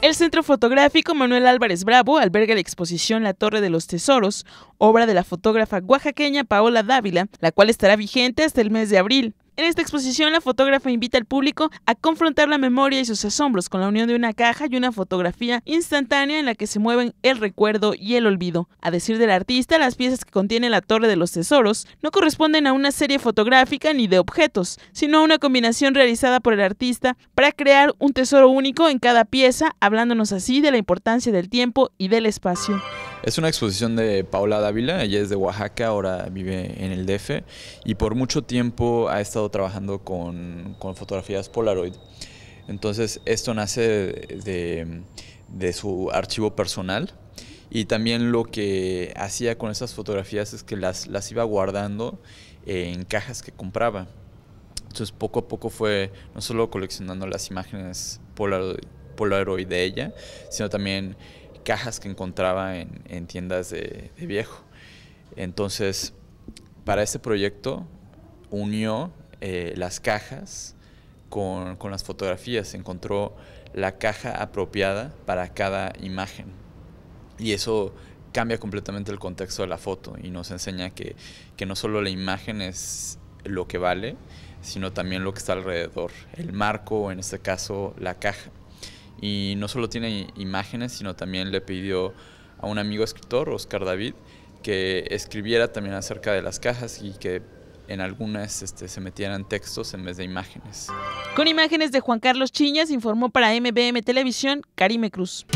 El Centro Fotográfico Manuel Álvarez Bravo alberga la exposición La Torre de los Tesoros, obra de la fotógrafa oaxaqueña Paola Dávila, la cual estará vigente hasta el mes de abril. En esta exposición, la fotógrafa invita al público a confrontar la memoria y sus asombros con la unión de una caja y una fotografía instantánea en la que se mueven el recuerdo y el olvido. A decir del artista, las piezas que contiene la Torre de los Tesoros no corresponden a una serie fotográfica ni de objetos, sino a una combinación realizada por el artista para crear un tesoro único en cada pieza, hablándonos así de la importancia del tiempo y del espacio. Es una exposición de Paula Dávila, ella es de Oaxaca, ahora vive en el DF y por mucho tiempo ha estado trabajando con, fotografías Polaroid. Entonces esto nace de, su archivo personal y también lo que hacía con esas fotografías es que las, las iba guardando en cajas que compraba. Entonces poco a poco fue no solo coleccionando las imágenes Polaroid de ella, sino también cajas que encontraba en, tiendas de, viejo. Entonces, para este proyecto unió eh, las cajas con, las fotografías, encontró la caja apropiada para cada imagen. Y eso cambia completamente el contexto de la foto y nos enseña que, que, no solo la imagen es lo que vale, sino también lo que está alrededor, el marco, en este caso la caja. Y no solo tiene imágenes, sino también le pidió a un amigo escritor, Oscar David, que escribiera también acerca de las cajas y que en algunas este, se metieran textos en vez de imágenes. Con imágenes de Juan Carlos Chiñas informó para MBM Televisión Karime Cruz.